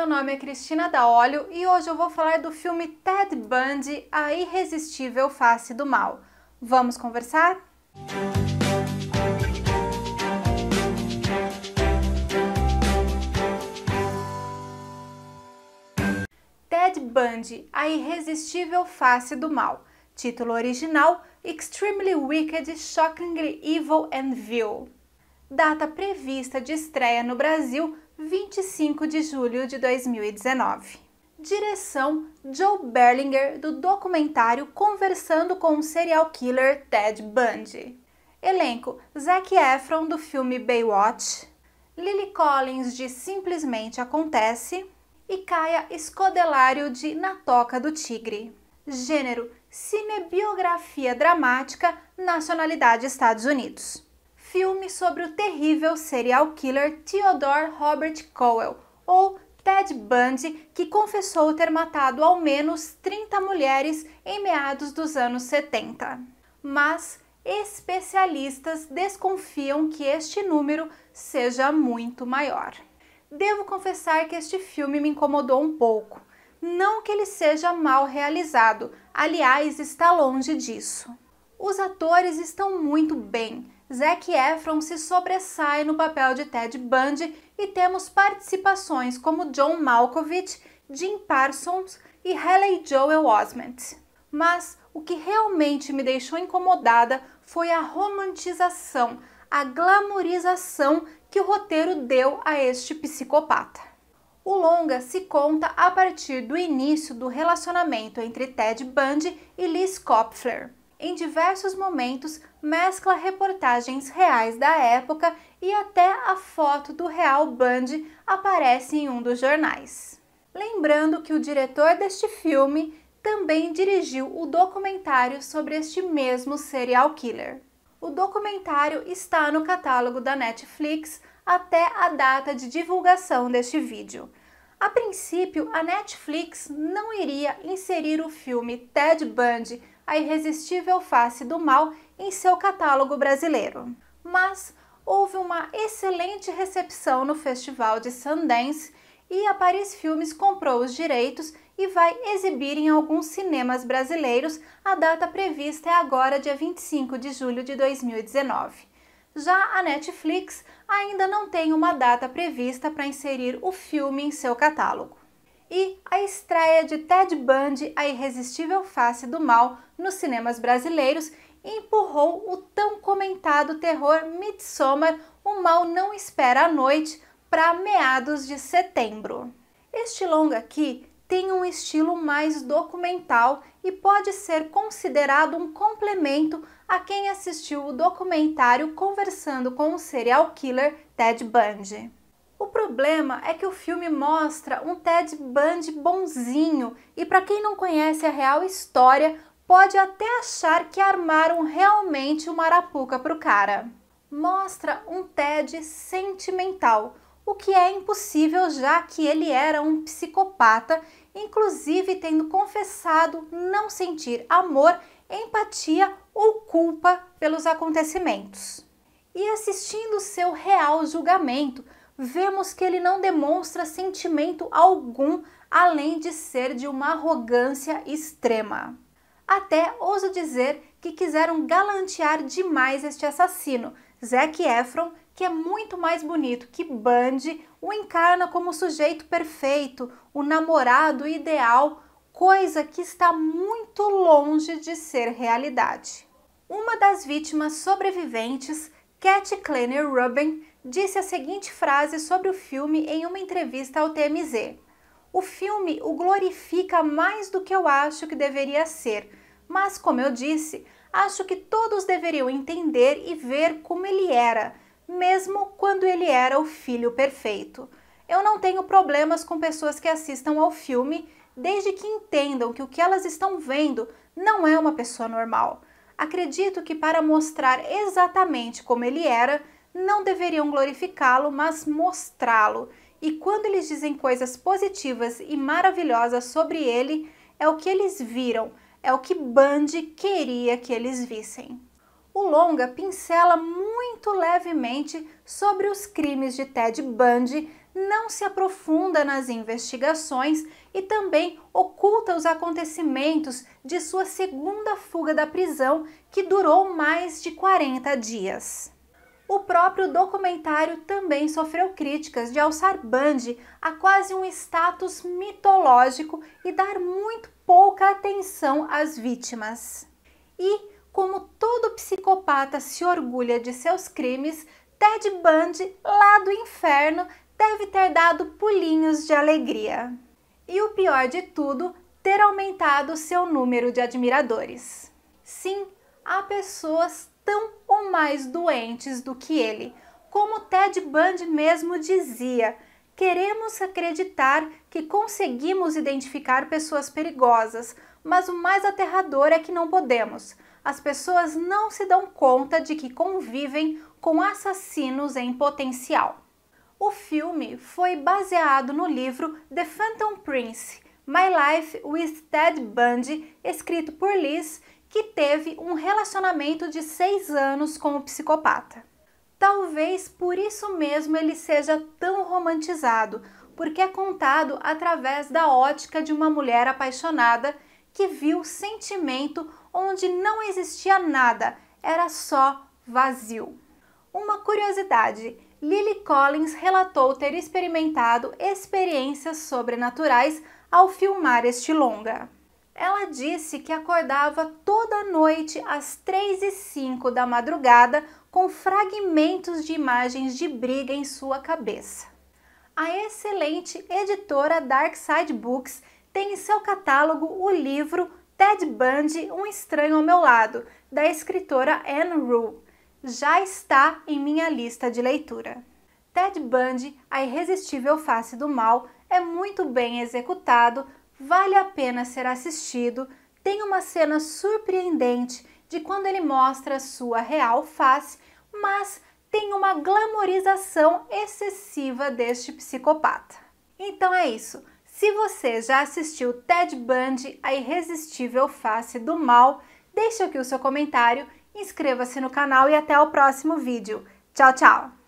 meu nome é Cristina Daolio e hoje eu vou falar do filme Ted Bundy, A Irresistível Face do Mal. Vamos conversar? Ted Bundy, A Irresistível Face do Mal. Título original: Extremely Wicked, Shockingly Evil and Vile. Data prevista de estreia no Brasil 25 de julho de 2019. Direção Joe Berlinger do documentário Conversando com o Serial Killer Ted Bundy. Elenco: Zac Efron do filme Baywatch, Lily Collins de Simplesmente Acontece e Caia Escodelário de Na Toca do Tigre. Gênero: Cinebiografia dramática, nacionalidade Estados Unidos filme sobre o terrível serial killer Theodore Robert Cowell, ou Ted Bundy, que confessou ter matado ao menos 30 mulheres em meados dos anos 70. Mas especialistas desconfiam que este número seja muito maior. Devo confessar que este filme me incomodou um pouco. Não que ele seja mal realizado, aliás, está longe disso. Os atores estão muito bem, Zac Efron se sobressai no papel de Ted Bundy e temos participações como John Malkovich, Jim Parsons e Haley Joel Osment. Mas o que realmente me deixou incomodada foi a romantização, a glamorização que o roteiro deu a este psicopata. O longa se conta a partir do início do relacionamento entre Ted Bundy e Liz Kopfler em diversos momentos mescla reportagens reais da época e até a foto do Real Band aparece em um dos jornais. Lembrando que o diretor deste filme também dirigiu o documentário sobre este mesmo serial killer. O documentário está no catálogo da Netflix até a data de divulgação deste vídeo. A princípio, a Netflix não iria inserir o filme Ted Bundy a irresistível face do mal em seu catálogo brasileiro. Mas houve uma excelente recepção no Festival de Sundance e a Paris Filmes comprou os direitos e vai exibir em alguns cinemas brasileiros. A data prevista é agora, dia 25 de julho de 2019. Já a Netflix ainda não tem uma data prevista para inserir o filme em seu catálogo e a estreia de Ted Bundy, A Irresistível Face do Mal, nos cinemas brasileiros empurrou o tão comentado terror Midsommar, O Mal Não Espera a Noite, para meados de setembro. Este longa aqui tem um estilo mais documental e pode ser considerado um complemento a quem assistiu o documentário Conversando com o Serial Killer Ted Bundy. O problema é que o filme mostra um Ted Bundy bonzinho e para quem não conhece a real história, pode até achar que armaram realmente uma arapuca pro cara. Mostra um Ted sentimental, o que é impossível já que ele era um psicopata, inclusive tendo confessado não sentir amor, empatia ou culpa pelos acontecimentos. E assistindo seu real julgamento, vemos que ele não demonstra sentimento algum além de ser de uma arrogância extrema. Até ouso dizer que quiseram galantear demais este assassino. Zac Efron, que é muito mais bonito que Bundy, o encarna como o sujeito perfeito, o namorado ideal, coisa que está muito longe de ser realidade. Uma das vítimas sobreviventes, Cat Kleiner Rubin, disse a seguinte frase sobre o filme em uma entrevista ao TMZ: O filme o glorifica mais do que eu acho que deveria ser, mas como eu disse, acho que todos deveriam entender e ver como ele era, mesmo quando ele era o filho perfeito. Eu não tenho problemas com pessoas que assistam ao filme, desde que entendam que o que elas estão vendo não é uma pessoa normal. Acredito que para mostrar exatamente como ele era, não deveriam glorificá-lo, mas mostrá-lo. E quando eles dizem coisas positivas e maravilhosas sobre ele, é o que eles viram, é o que Band queria que eles vissem. O longa pincela muito levemente sobre os crimes de Ted Bundy, não se aprofunda nas investigações e também oculta os acontecimentos de sua segunda fuga da prisão, que durou mais de 40 dias. O próprio documentário também sofreu críticas de alçar Bundy a quase um status mitológico e dar muito pouca atenção às vítimas. E, como todo psicopata se orgulha de seus crimes, Ted Bundy, lá do inferno, deve ter dado pulinhos de alegria. E o pior de tudo, ter aumentado seu número de admiradores. Sim, há pessoas tão ou mais doentes do que ele. Como Ted Bundy mesmo dizia, queremos acreditar que conseguimos identificar pessoas perigosas, mas o mais aterrador é que não podemos. As pessoas não se dão conta de que convivem com assassinos em potencial. O filme foi baseado no livro The Phantom Prince: My Life with Ted Bundy, escrito por Liz que teve um relacionamento de seis anos com o psicopata. Talvez por isso mesmo ele seja tão romantizado, porque é contado através da ótica de uma mulher apaixonada que viu sentimento onde não existia nada, era só vazio. Uma curiosidade: Lily Collins relatou ter experimentado experiências sobrenaturais ao filmar este longa. Ela disse que acordava toda noite às 3 e 5 da madrugada com fragmentos de imagens de briga em sua cabeça. A excelente editora Dark Side Books tem em seu catálogo o livro Ted Bundy, Um Estranho ao Meu Lado, da escritora Anne Rule. Já está em minha lista de leitura. Ted Bundy, A Irresistível Face do Mal, é muito bem executado, vale a pena ser assistido, tem uma cena surpreendente de quando ele mostra sua real face, mas tem uma glamorização excessiva deste psicopata. Então é isso. Se você já assistiu Ted Bundy, A Irresistível Face do Mal, deixe aqui o seu comentário, inscreva-se no canal e até o próximo vídeo. Tchau, tchau!